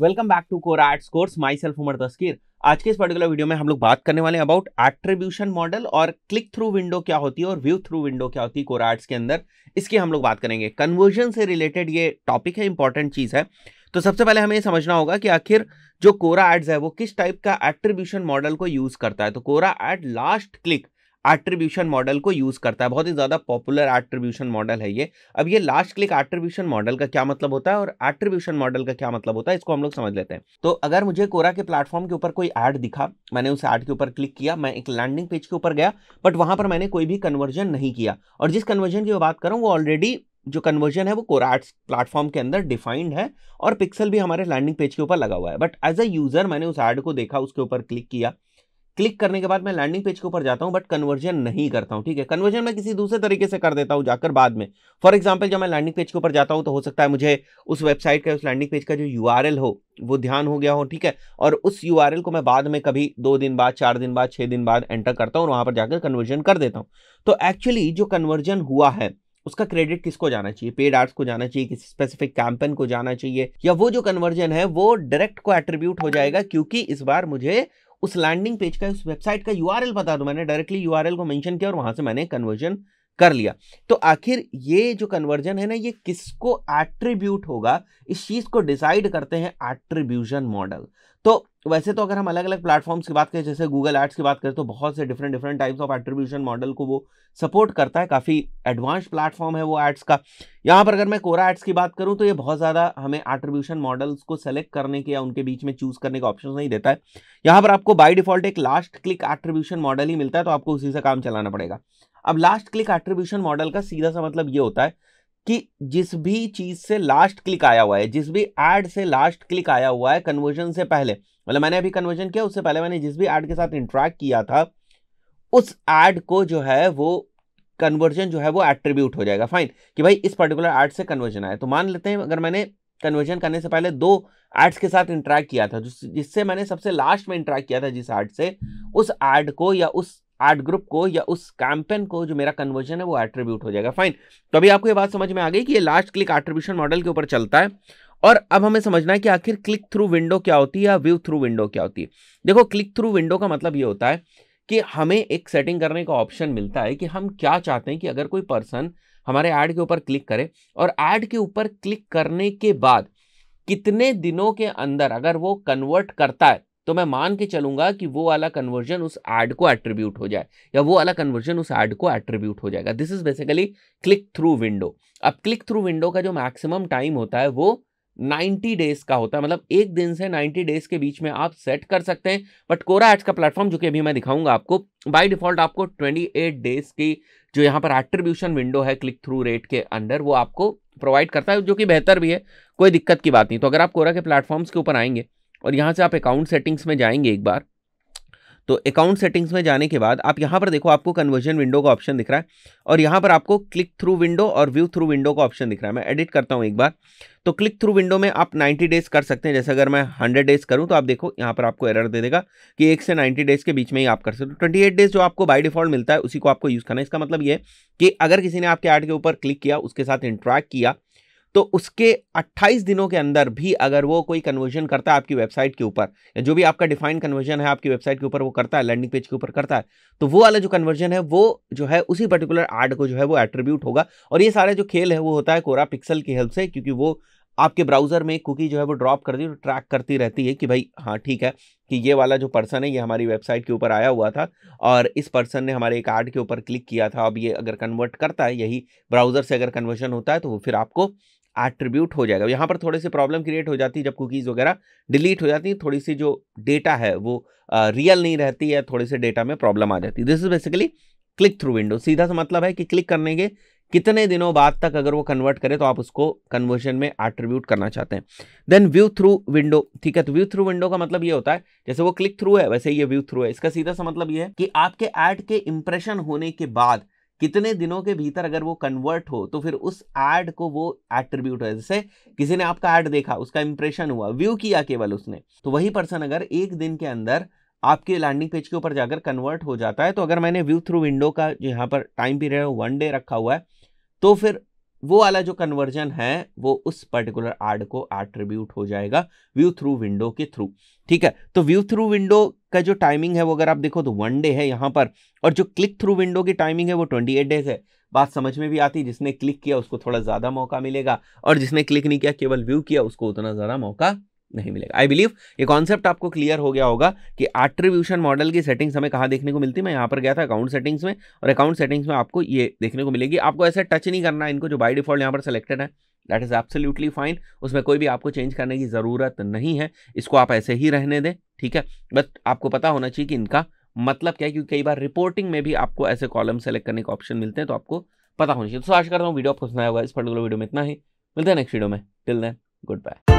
welcome back to core ads course myself Umar Taskeer आज के इस पर्टिकुलर वीडियो में हम लोग बात करने वाले हैं अबाउट एट्रीब्यूशन मॉडल और क्लिक थ्रू विंडो क्या होती है और व्यू थ्रू विंडो क्या होती है कोर एड्स के अंदर इसकी हम लोग बात करेंगे कन्वर्जन से रिलेटेड ये टॉपिक है इंपॉर्टेंट चीज़ है तो सबसे पहले हमें ये समझना होगा कि आखिर जो कोरा एड्स है वो किस टाइप का एट्रीब्यूशन मॉडल को यूज़ करता है तो Quora ad last click attribution model को यूज़ करता है बहुत ही ज़्यादा पॉपुलर एट्रीब्यूशन मॉडल है ये अब ये लास्ट क्लिक एट्रीब्यूशन मॉडल का क्या मतलब होता है और एट्रीब्यूशन मॉडल का क्या मतलब होता है इसको हम लोग समझ लेते हैं तो अगर मुझे कोरा के प्लेटफॉर्म के ऊपर कोई ऐड दिखा मैंने उस ऐड के ऊपर क्लिक किया मैं एक लैंडिंग पेज के ऊपर गया बट वहाँ पर मैंने कोई भी कन्वर्जन नहीं किया और जिस कन्वर्जन की बात करूँ वो ऑलरेडी जो कन्वर्जन है वो एड्स प्लेटफॉर्म के अंदर डिफाइंड है और पिक्सल भी हमारे लैंडिंग पेज के ऊपर लगा हुआ है बट एज अ यूज़र मैंने उस ऐड को देखा उसके ऊपर क्लिक किया क्लिक करने के बाद मैं लैंडिंग पेज के ऊपर जाता हूँ बट कन्वर्जन नहीं करता हूँ ठीक है कन्वर्जन मैं किसी दूसरे तरीके से कर देता हूँ जाकर बाद में फॉर एग्जाम्पल जब मैं लैंडिंग पेज के ऊपर जाता हूँ तो हो सकता है मुझे उस वेबसाइट का उस लैंडिंग पेज का जो यू हो वो ध्यान हो गया हो ठीक है और उस यू को मैं बाद में कभी दो दिन बाद चार दिन बाद छः दिन बाद एंटर करता हूँ वहाँ पर जाकर कन्वर्जन कर देता हूँ तो एक्चुअली जो कन्वर्जन हुआ है उसका क्रेडिट किसको जाना चाहिए पेड आर्ट्स को जाना चाहिए किसी स्पेसिफिक कैंपेन को जाना चाहिए या वो जो कन्वर्जन है वो डायरेक्ट को एट्रीब्यूट हो जाएगा क्योंकि इस बार मुझे उस लैंडिंग पेज का उस वेबसाइट का यूआरएल बता दो मैंने डायरेक्टली यूआरएल को मेंशन किया और वहां से मैंने कन्वर्जन कर लिया तो आखिर ये जो कन्वर्जन है ना ये किसको एट्रीब्यूट होगा इस चीज़ को डिसाइड करते हैं एट्रीब्यूशन मॉडल तो वैसे तो अगर हम अलग अलग प्लेटफॉर्म्स की बात करें जैसे गूगल एड्स की बात करें तो बहुत से different different types of attribution model को वो सपोर्ट करता है काफ़ी एडवांस प्लेटफॉर्म है वो एड्स का यहाँ पर अगर मैं कोरा एड्स की बात करूँ तो ये बहुत ज़्यादा हमें एट्रीब्यूशन मॉडल्स को सेलेक्ट करने के या उनके बीच में चूज़ करने का ऑप्शन नहीं देता है यहाँ पर आपको बाई डिफॉल्ट एक लास्ट क्लिक एट्रीब्यूशन मॉडल ही मिलता है तो आपको उसी से काम चलाना पड़ेगा अब लास्ट क्लिक एट्रीब्यूशन मॉडल का सीधा सा मतलब ये होता है कि जिस भी चीज़ से लास्ट क्लिक आया हुआ है जिस भी एड से लास्ट क्लिक आया हुआ है कन्वर्जन से पहले मतलब मैंने अभी कन्वर्जन किया उससे पहले मैंने जिस भी एड के साथ इंट्रैक्ट किया था उस एड को जो है वो कन्वर्जन जो है वो एट्रीब्यूट हो जाएगा फाइन कि भाई इस पर्टिकुलर एड से कन्वर्जन आया तो मान लेते हैं अगर मैंने कन्वर्जन करने से पहले दो एड्स के साथ इंट्रैक्ट किया था जिससे मैंने सबसे लास्ट में इंट्रैक्ट किया था जिस एड से उस एड को या उस आर्ट ग्रुप को या उस कैंपेन को जो मेरा कन्वर्जन है वो एट्रीब्यूट हो जाएगा फाइन तो अभी आपको ये बात समझ में आ गई कि ये लास्ट क्लिक एट्रीब्यूशन मॉडल के ऊपर चलता है और अब हमें समझना है कि आखिर क्लिक थ्रू विंडो क्या होती है या व्यू थ्रू विंडो क्या होती है देखो क्लिक थ्रू विंडो का मतलब ये होता है कि हमें एक सेटिंग करने का ऑप्शन मिलता है कि हम क्या चाहते हैं कि अगर कोई पर्सन हमारे ऐड के ऊपर क्लिक करे और ऐड के ऊपर क्लिक करने के बाद कितने दिनों के अंदर अगर वो कन्वर्ट करता है तो मैं मान के चलूंगा कि वो वाला कन्वर्जन उस एड को एट्रीब्यूट हो जाए या वो वाला कन्वर्जन उस एड को एट्रीब्यूट हो जाएगा this is basically click through window अब क्लिक थ्रू विंडो का जो मैक्सिमम टाइम होता है वो 90 डेज का होता है मतलब एक दिन से 90 डेज के बीच में आप सेट कर सकते हैं बट कोरा एड्स का प्लेटफॉर्म जो कि अभी मैं दिखाऊंगा आपको बाई डिफॉल्ट आपको 28 डेज की जो यहाँ पर एट्रीब्यूशन विंडो है क्लिक थ्रू रेट के अंडर वो आपको प्रोवाइड करता है जो कि बेहतर भी है कोई दिक्कत की बात नहीं तो अगर आप कोरा के प्लेटफॉर्म्स के ऊपर आएंगे और यहाँ से आप अकाउंट सेटिंग्स में जाएंगे एक बार तो अकाउंट सेटिंग्स में जाने के बाद आप यहाँ पर देखो आपको कन्वर्जन विंडो का ऑप्शन दिख रहा है और यहाँ पर आपको क्लिक थ्रू विंडो और व्यू थ्रू विंडो का ऑप्शन दिख रहा है मैं एडिट करता हूँ एक बार तो क्लिक थ्रू विंडो में आप 90 डेज कर सकते हैं जैसे अगर मैं 100 डेज करूँ तो आप देखो यहाँ पर आपको एरर दे देगा कि एक से नाइन्टी डेज के बीच में ही आप कर सकते हो ट्वेंटी एट डेज जो आपको बाई डिफॉल्ट मिलता है उसी को आपको यूज़ करना है इसका मतलब ये है कि अगर किसी ने आपके आर्ट के ऊपर क्लिक किया उसके साथ इंट्रैक्ट किया तो उसके 28 दिनों के अंदर भी अगर वो कोई कन्वर्जन करता है आपकी वेबसाइट के ऊपर या जो भी आपका डिफाइंड कन्वर्जन है आपकी वेबसाइट के ऊपर वो करता है लैंडिंग पेज के ऊपर करता है तो वो वाला जो कन्वर्जन है वो जो है उसी पर्टिकुलर आर्ट को जो है वो एट्रीब्यूट होगा और ये सारे जो खेल है वो होता है कोरा पिक्सल की हेल्प से क्योंकि वो आपके ब्राउजर में कुकी जो है वो ड्रॉप करती है ट्रैक करती रहती है कि भाई हाँ ठीक है कि ये वाला जो पर्सन है ये हमारी वेबसाइट के ऊपर आया हुआ था और इस पर्सन ने हमारे एक आर्ट के ऊपर क्लिक किया था अब ये अगर कन्वर्ट करता है यही ब्राउज़र से अगर कन्वर्जन होता है तो वो फिर आपको एट्रीब्यूट हो जाएगा यहाँ पर थोड़े से प्रॉब्लम क्रिएट हो जाती है जब कुकीज़ वगैरह डिलीट हो जाती है थोड़ी सी जो डेटा है वो रियल नहीं रहती है थोड़े से डेटा में प्रॉब्लम आ जाती है this is basically click through window सीधा सा मतलब है कि क्लिक करने के कितने दिनों बाद तक अगर वो कन्वर्ट करे तो आप उसको कन्वर्जन में एट्रीब्यूट करना चाहते हैं देन व्यू थ्रू विंडो ठीक है तो व्यू थ्रू विंडो का मतलब ये होता है जैसे वो क्लिक थ्रू है वैसे ये व्यू थ्रू है इसका सीधा सा मतलब ये है कि आपके ऐड के इंप्रेशन होने के बाद कितने दिनों के भीतर अगर वो कन्वर्ट हो तो फिर उस एड को वो एट्रीब्यूट है जैसे किसी ने आपका एड देखा उसका इंप्रेशन हुआ व्यू किया केवल उसने तो वही पर्सन अगर एक दिन के अंदर आपके लैंडिंग पेज के ऊपर जाकर कन्वर्ट हो जाता है तो अगर मैंने व्यू थ्रू विंडो का जो यहाँ पर टाइम पीरियड वन डे रखा हुआ है तो फिर वो वाला जो कन्वर्जन है वो उस पर्टिकुलर आर्ड को एट्रीब्यूट हो जाएगा व्यू थ्रू विंडो के थ्रू ठीक है तो व्यू थ्रू विंडो का जो टाइमिंग है वो अगर आप देखो तो वन डे है यहाँ पर और जो क्लिक थ्रू विंडो की टाइमिंग है वो ट्वेंटी एट डेज है बात समझ में भी आती जिसने क्लिक किया उसको थोड़ा ज़्यादा मौका मिलेगा और जिसने क्लिक नहीं किया केवल व्यू किया उसको उतना ज़्यादा मौका नहीं मिलेगा आई बिलीव ये कॉन्सेप्ट आपको क्लियर हो गया होगा कि एट्रीब्यूशन मॉडल की सेटिंग्स हमें कहाँ देखने को मिलती मैं यहाँ पर गया था अकाउंट सेटिंग्स में और अकाउंट सेटिंग्स में आपको ये देखने को मिलेगी आपको ऐसे टच नहीं करना इनको जो बाई डिफॉल्ट यहाँ पर सेलेक्टेड है दैट इज़ एब्सोल्यूटली फाइन उसमें कोई भी आपको चेंज करने की ज़रूरत नहीं है इसको आप ऐसे ही रहने दें ठीक है बट आपको पता होना चाहिए कि इनका मतलब क्या है क्योंकि कई बार रिपोर्टिंग में भी आपको ऐसे कॉलम सेलेक्ट करने के ऑप्शन मिलते हैं तो आपको पता होना चाहिए तो आशा करता हूँ वीडियो आपको सुनाया होगा इस पर्टिकुलर वीडियो में इतना ही मिलते हैं नेक्स्ट वीडियो में टिल देन गुड बाय